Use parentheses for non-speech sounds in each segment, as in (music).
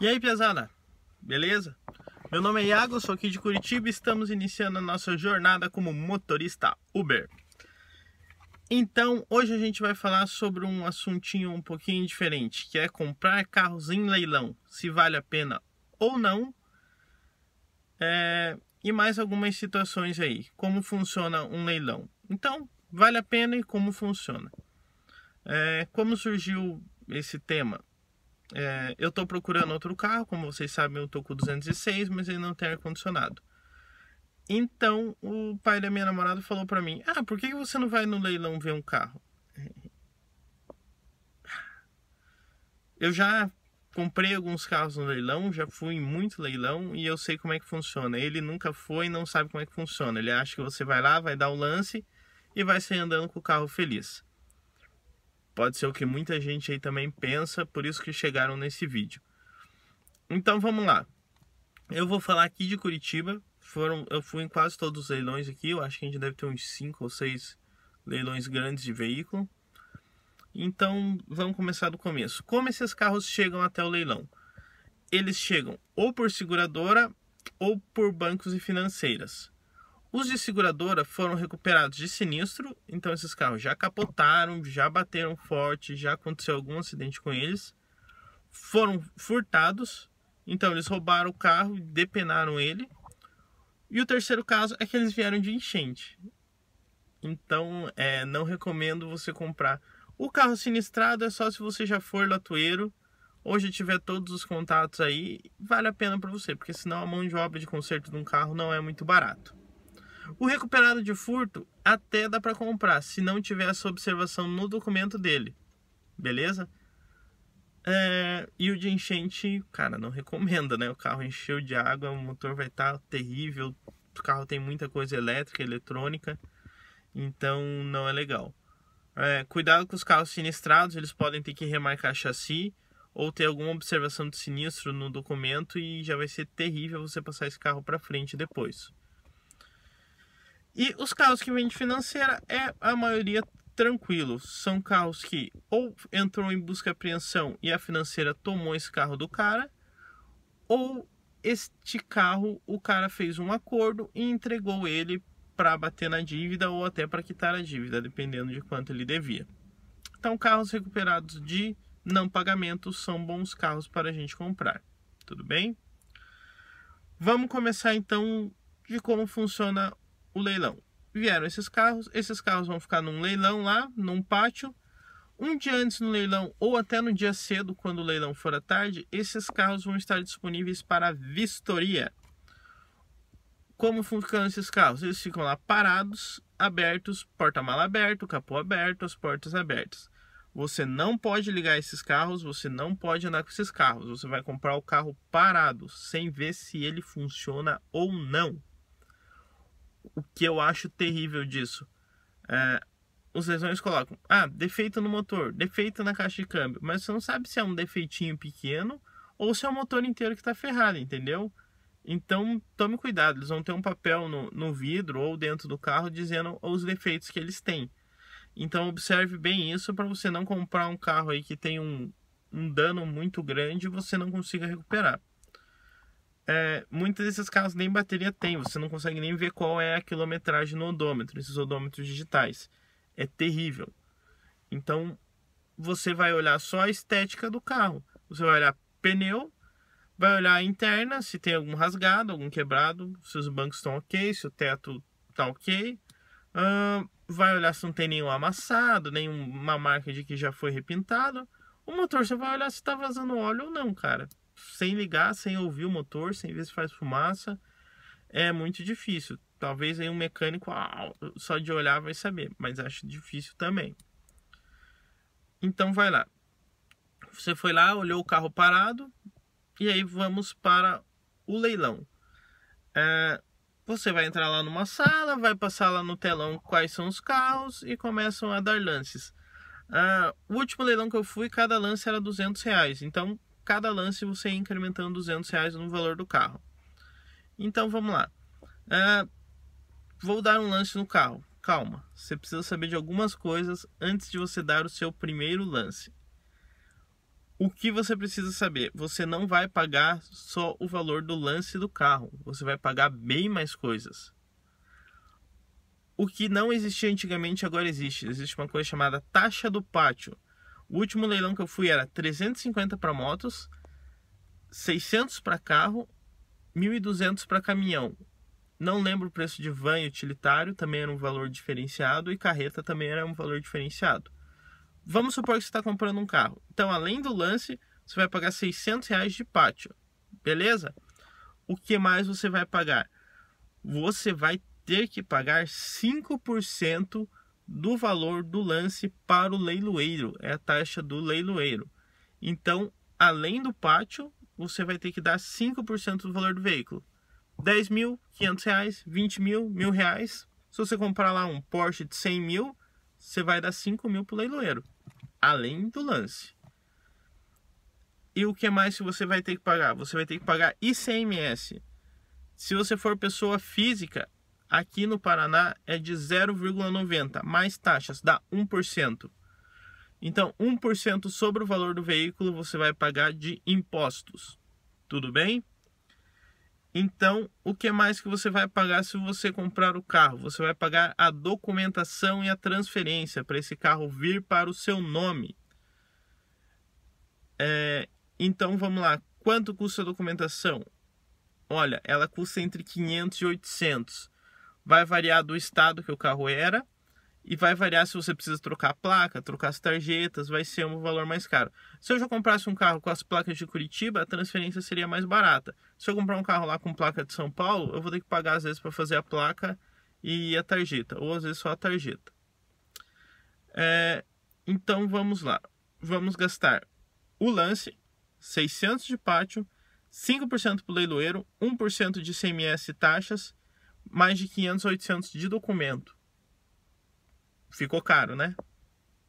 E aí, pesada? Beleza? Meu nome é Iago, sou aqui de Curitiba e estamos iniciando a nossa jornada como motorista Uber. Então, hoje a gente vai falar sobre um assuntinho um pouquinho diferente, que é comprar carros em leilão, se vale a pena ou não, é, e mais algumas situações aí, como funciona um leilão. Então, vale a pena e como funciona. É, como surgiu esse tema? É, eu estou procurando outro carro, como vocês sabem, eu estou com 206, mas ele não tem ar-condicionado. Então o pai da minha namorada falou para mim: Ah, por que você não vai no leilão ver um carro? (laughs) Eu já comprei alguns carros no leilão, já fui em muito leilão e eu sei como é que funciona. Ele nunca foi e não sabe como é que funciona. Ele acha que você vai lá, vai dar o lance e vai sair andando com o carro feliz. Pode ser o que muita gente aí também pensa, por isso que chegaram nesse vídeo. Então vamos lá. Eu vou falar aqui de Curitiba. Foram, eu fui em quase todos os leilões aqui. Eu acho que a gente deve ter uns 5 ou 6 leilões grandes de veículo. Então vamos começar do começo. Como esses carros chegam até o leilão? Eles chegam ou por seguradora ou por bancos e financeiras. Os de seguradora foram recuperados de sinistro, então esses carros já capotaram, já bateram forte, já aconteceu algum acidente com eles. Foram furtados, então eles roubaram o carro, depenaram ele. E o terceiro caso é que eles vieram de enchente. Então, é, não recomendo você comprar. O carro sinistrado é só se você já for latoeiro ou já tiver todos os contatos aí, vale a pena para você, porque senão a mão de obra de conserto de um carro não é muito barato. O recuperado de furto até dá para comprar, se não tiver essa observação no documento dele, beleza? É, e o de enchente, cara, não recomenda, né? O carro encheu de água, o motor vai estar tá terrível, o carro tem muita coisa elétrica, eletrônica, então não é legal. É, cuidado com os carros sinistrados, eles podem ter que remarcar chassi ou ter alguma observação de sinistro no documento e já vai ser terrível você passar esse carro para frente depois. E os carros que vêm de financeira é a maioria tranquilo, são carros que ou entrou em busca e apreensão e a financeira tomou esse carro do cara, ou este carro o cara fez um acordo e entregou ele para bater na dívida ou até para quitar a dívida, dependendo de quanto ele devia. Então, carros recuperados de não pagamento são bons carros para a gente comprar. Tudo bem? Vamos começar então de como funciona o leilão. Vieram esses carros, esses carros vão ficar num leilão lá, num pátio. Um dia antes no leilão ou até no dia cedo, quando o leilão for à tarde, esses carros vão estar disponíveis para vistoria. Como ficam esses carros? Eles ficam lá parados, abertos, porta-mala aberto, capô aberto, as portas abertas. Você não pode ligar esses carros, você não pode andar com esses carros. Você vai comprar o carro parado, sem ver se ele funciona ou não o que eu acho terrível disso. É, os lesões colocam, ah, defeito no motor, defeito na caixa de câmbio, mas você não sabe se é um defeitinho pequeno ou se é o motor inteiro que está ferrado, entendeu? Então tome cuidado, eles vão ter um papel no, no vidro ou dentro do carro dizendo os defeitos que eles têm. Então observe bem isso para você não comprar um carro aí que tem um, um dano muito grande e você não consiga recuperar é, muitos desses carros nem bateria tem, você não consegue nem ver qual é a quilometragem no odômetro, esses odômetros digitais. É terrível. Então, você vai olhar só a estética do carro. Você vai olhar pneu, vai olhar a interna, se tem algum rasgado, algum quebrado, se os bancos estão ok, se o teto está ok. Uh, vai olhar se não tem nenhum amassado, nenhuma marca de que já foi repintado. O motor você vai olhar se está vazando óleo ou não, cara sem ligar, sem ouvir o motor, sem ver se faz fumaça, é muito difícil. Talvez aí um mecânico ah, só de olhar vai saber, mas acho difícil também. Então vai lá. Você foi lá, olhou o carro parado e aí vamos para o leilão. É, você vai entrar lá numa sala, vai passar lá no telão quais são os carros e começam a dar lances. Uh, o último leilão que eu fui, cada lance era 200 reais. Então, cada lance você ia incrementando 200 reais no valor do carro. Então vamos lá. Uh, vou dar um lance no carro. Calma, você precisa saber de algumas coisas antes de você dar o seu primeiro lance. O que você precisa saber? Você não vai pagar só o valor do lance do carro, você vai pagar bem mais coisas. O que não existia antigamente agora existe. Existe uma coisa chamada taxa do pátio o último leilão que eu fui era 350 para motos, 600 para carro, 1.200 para caminhão. Não lembro o preço de van e utilitário, também era um valor diferenciado, e carreta também era um valor diferenciado. Vamos supor que você está comprando um carro. Então, além do lance, você vai pagar 600 reais de pátio, beleza? O que mais você vai pagar? Você vai ter que pagar 5% do valor do lance para o leiloeiro, é a taxa do leiloeiro. Então, além do pátio, você vai ter que dar 5% do valor do veículo. 10 mil, 500 reais, 20 mil, mil reais. Se você comprar lá um Porsche de 100 mil, você vai dar 5 mil para o leiloeiro, além do lance. E o que mais que você vai ter que pagar? Você vai ter que pagar ICMS. Se você for pessoa física, Aqui no Paraná é de 0,90 mais taxas, dá 1%. Então, 1% sobre o valor do veículo você vai pagar de impostos. Tudo bem? Então, o que mais que você vai pagar se você comprar o carro? Você vai pagar a documentação e a transferência para esse carro vir para o seu nome. É, então, vamos lá. Quanto custa a documentação? Olha, ela custa entre 500 e 800 vai variar do estado que o carro era e vai variar se você precisa trocar a placa, trocar as tarjetas, vai ser um valor mais caro. Se eu já comprasse um carro com as placas de Curitiba, a transferência seria mais barata. Se eu comprar um carro lá com placa de São Paulo, eu vou ter que pagar às vezes para fazer a placa e a tarjeta, ou às vezes só a tarjeta. É, então vamos lá. Vamos gastar o lance, 600 de pátio, 5% para o leiloeiro, 1% de CMS e taxas, mais de 500 800 de documento. Ficou caro, né?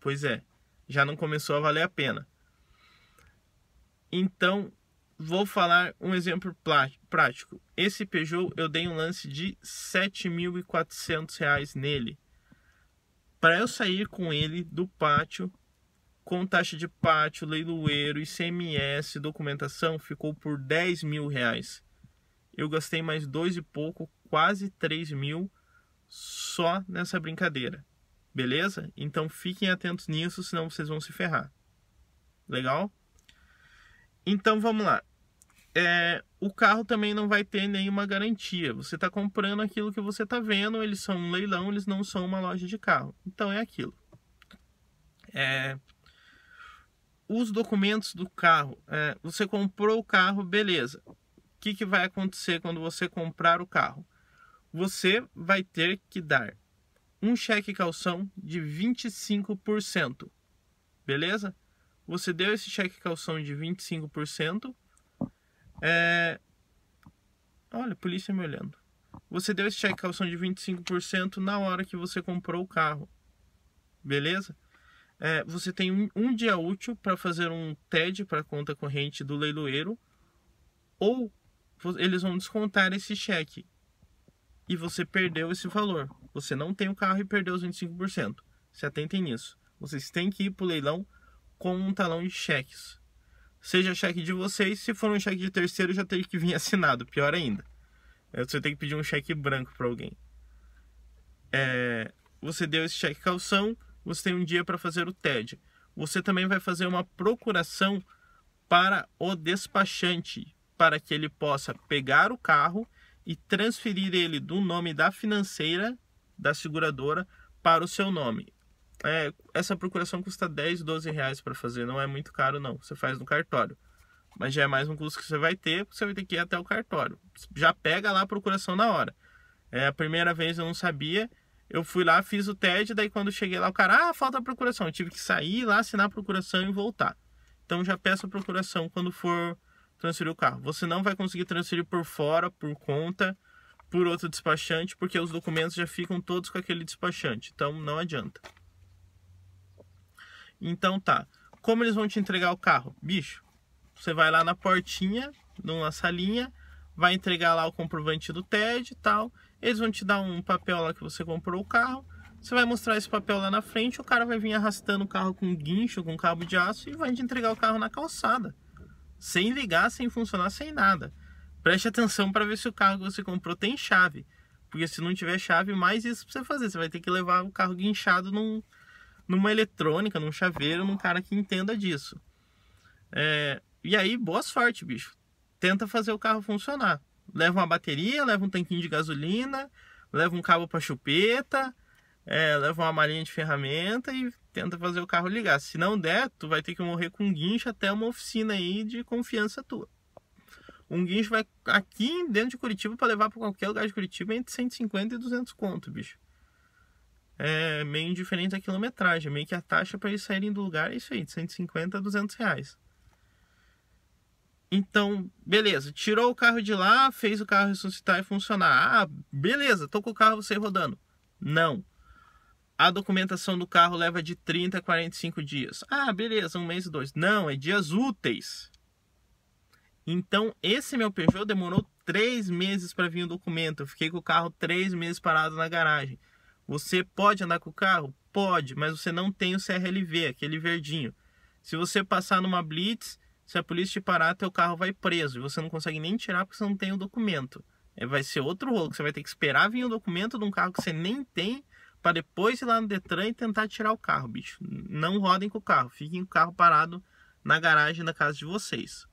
Pois é, já não começou a valer a pena. Então, vou falar um exemplo prático. Esse Peugeot eu dei um lance de R$ reais nele. Para eu sair com ele do pátio, com taxa de pátio, leiloeiro, ICMS, documentação, ficou por 10 mil reais. Eu gastei mais dois e pouco quase 3 mil só nessa brincadeira. Beleza? Então fiquem atentos nisso, senão vocês vão se ferrar. Legal? Então vamos lá. É, o carro também não vai ter nenhuma garantia. Você está comprando aquilo que você está vendo, eles são um leilão, eles não são uma loja de carro. Então é aquilo. É, os documentos do carro. É, você comprou o carro, beleza. O que, que vai acontecer quando você comprar o carro? você vai ter que dar um cheque calção de 25%. Beleza? Você deu esse cheque calção de 25%. É... Olha, a polícia me olhando. Você deu esse cheque calção de 25% na hora que você comprou o carro. Beleza? É, você tem um, um dia útil para fazer um TED para conta corrente do leiloeiro ou eles vão descontar esse cheque e você perdeu esse valor. Você não tem o carro e perdeu os 25%. Se atentem nisso. Vocês têm que ir para o leilão com um talão de cheques. Seja cheque de vocês, se for um cheque de terceiro, já tem que vir (laughs) assinado, pior ainda. É, você tem que pedir um cheque branco para alguém. É, você deu esse cheque calção, você tem um dia para fazer o TED. Você também vai fazer uma procuração para o despachante, para que ele possa pegar o carro e transferir ele do nome da financeira da seguradora para o seu nome. É, essa procuração custa 10, 12 reais para fazer, não é muito caro não, você faz no cartório. Mas já é mais um custo que você vai ter, você vai ter que ir até o cartório. Já pega lá a procuração na hora. É, a primeira vez eu não sabia, eu fui lá, fiz o TED, daí quando cheguei lá o cara, ah, falta a procuração. Eu tive que sair lá, assinar a procuração e voltar. Então já peço a procuração quando for transferir o carro. Você não vai conseguir transferir por fora, por conta, por outro despachante, porque os documentos já ficam todos com aquele despachante. Então não adianta. Então tá. Como eles vão te entregar o carro? Bicho, você vai lá na portinha, numa salinha, vai entregar lá o comprovante do TED e tal. Eles vão te dar um papel lá que você comprou o carro. Você vai mostrar esse papel lá na frente, o cara vai vir arrastando o carro com guincho, com cabo de aço e vai te entregar o carro na calçada sem ligar, sem funcionar, sem nada. Preste atenção para ver se o carro que você comprou tem chave. Porque se não tiver chave, mais isso para você fazer. Você vai ter que levar o carro guinchado num, numa eletrônica, num chaveiro, num cara que entenda disso. É, e aí, boa sorte, bicho. Tenta fazer o carro funcionar. Leva uma bateria, leva um tanquinho de gasolina, leva um cabo para chupeta, é, leva uma malinha de ferramenta e tenta fazer o carro ligar. Se não der, tu vai ter que morrer com um guincho até uma oficina aí de confiança tua. Um guincho vai aqui dentro de Curitiba para levar para qualquer lugar de Curitiba entre 150 e 200 conto, bicho. É meio diferente a quilometragem, meio que a taxa para eles saírem do lugar é isso aí, de 150 a 200 reais. Então, beleza, tirou o carro de lá, fez o carro ressuscitar e funcionar. Ah, beleza, tô com o carro você rodando. Não a documentação do carro leva de 30 a 45 dias. Ah, beleza, um mês e dois. Não, é dias úteis. Então, esse meu Peugeot demorou três meses para vir o documento. Eu fiquei com o carro três meses parado na garagem. Você pode andar com o carro? Pode, mas você não tem o CRLV, aquele verdinho. Se você passar numa blitz, se a polícia te parar, teu carro vai preso. E você não consegue nem tirar porque você não tem o documento. É, vai ser outro rolo, você vai ter que esperar vir o documento de um carro que você nem tem para depois ir lá no Detran e tentar tirar o carro, bicho. Não rodem com o carro, fiquem com o carro parado na garagem da casa de vocês.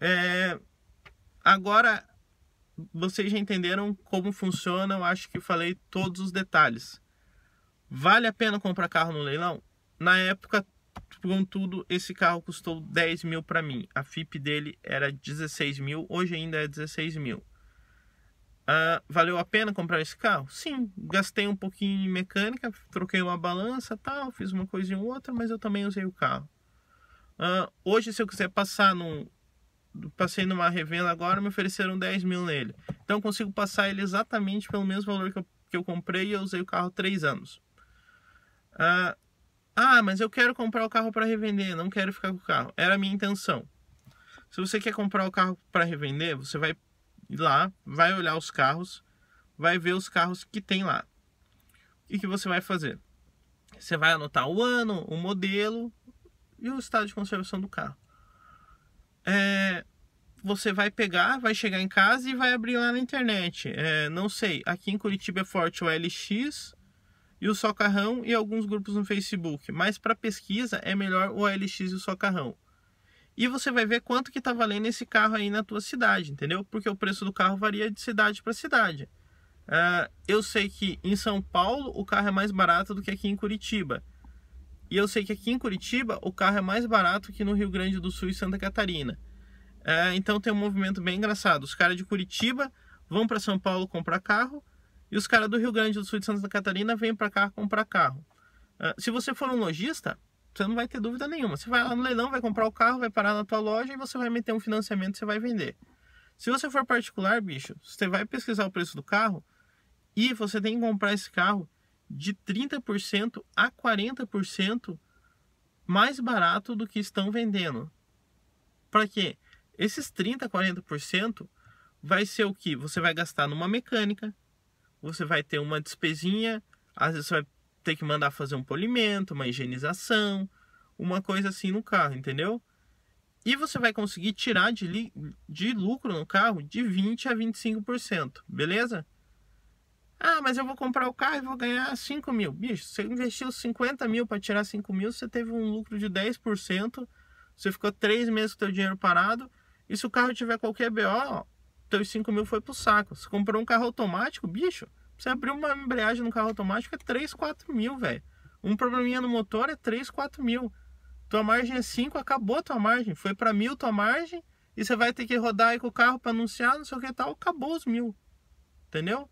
É... Agora, vocês já entenderam como funciona, eu acho que falei todos os detalhes. Vale a pena comprar carro no leilão? Na época, contudo, esse carro custou 10 mil para mim. A FIP dele era 16 mil, hoje ainda é 16 mil. Ah, valeu a pena comprar esse carro? Sim, gastei um pouquinho em mecânica, troquei uma balança, tal, fiz uma coisa e outra, mas eu também usei o carro. Ah, hoje, se eu quiser passar num. Passei numa revenda agora, me ofereceram 10 mil nele. Então, eu consigo passar ele exatamente pelo mesmo valor que eu, que eu comprei e eu usei o carro 3 anos. Ah, ah, mas eu quero comprar o carro para revender, não quero ficar com o carro. Era a minha intenção. Se você quer comprar o carro para revender, você vai ir lá, vai olhar os carros, vai ver os carros que tem lá. O que você vai fazer? Você vai anotar o ano, o modelo e o estado de conservação do carro. É, você vai pegar, vai chegar em casa e vai abrir lá na internet. É, não sei, aqui em Curitiba é forte o LX e o Socarrão e alguns grupos no Facebook. Mas para pesquisa é melhor o LX e o Socarrão e você vai ver quanto que está valendo esse carro aí na tua cidade, entendeu? Porque o preço do carro varia de cidade para cidade. Uh, eu sei que em São Paulo o carro é mais barato do que aqui em Curitiba. E eu sei que aqui em Curitiba o carro é mais barato que no Rio Grande do Sul e Santa Catarina. É, então tem um movimento bem engraçado. Os caras de Curitiba vão para São Paulo comprar carro e os caras do Rio Grande do Sul e Santa Catarina vêm para cá comprar carro. Ah, se você for um lojista, você não vai ter dúvida nenhuma. Você vai lá no leilão, vai comprar o carro, vai parar na tua loja e você vai meter um financiamento, você vai vender. Se você for particular, bicho, você vai pesquisar o preço do carro e você tem que comprar esse carro de 30% a 40% mais barato do que estão vendendo. Para quê? Esses 30, 40% vai ser o que você vai gastar numa mecânica, você vai ter uma despesinha, às vezes você vai ter que mandar fazer um polimento, uma higienização, uma coisa assim no carro, entendeu? E você vai conseguir tirar de, de lucro no carro de 20 a 25%, beleza? Ah, mas eu vou comprar o carro e vou ganhar 5 mil. Bicho, você investiu 50 mil para tirar 5 mil, você teve um lucro de 10%, você ficou 3 meses com o seu dinheiro parado, e se o carro tiver qualquer BO, ó, teus 5 mil foi pro saco. Você comprou um carro automático, bicho, você abrir uma embreagem no carro automático é 3, 4 mil, velho. Um probleminha no motor é 3, 4 mil. Tua margem é 5, acabou tua margem. Foi para mil tua margem e você vai ter que rodar aí com o carro para anunciar, não sei o que tal, acabou os mil. Entendeu?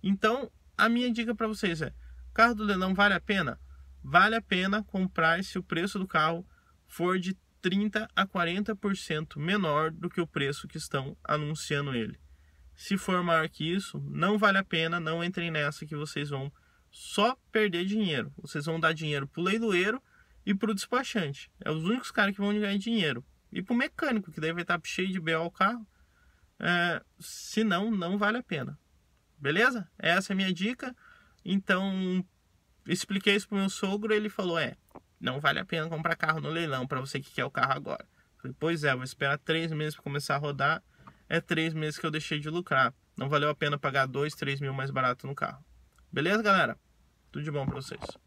Então, a minha dica para vocês é: carro do leilão vale a pena? Vale a pena comprar se o preço do carro for de 30 a 40% menor do que o preço que estão anunciando ele. Se for maior que isso, não vale a pena, não entrem nessa que vocês vão só perder dinheiro. Vocês vão dar dinheiro para o leiloeiro e para o despachante. É os únicos caras que vão ganhar dinheiro. E para o mecânico, que deve estar cheio de BO o carro. É, se não, não vale a pena. Beleza? Essa é a minha dica. Então, expliquei isso pro meu sogro, ele falou: "É, não vale a pena comprar carro no leilão para você que quer o carro agora". Eu falei: "Pois é, vou esperar três meses para começar a rodar" é três meses que eu deixei de lucrar. Não valeu a pena pagar dois, três mil mais barato no carro. Beleza, galera? Tudo de bom para vocês.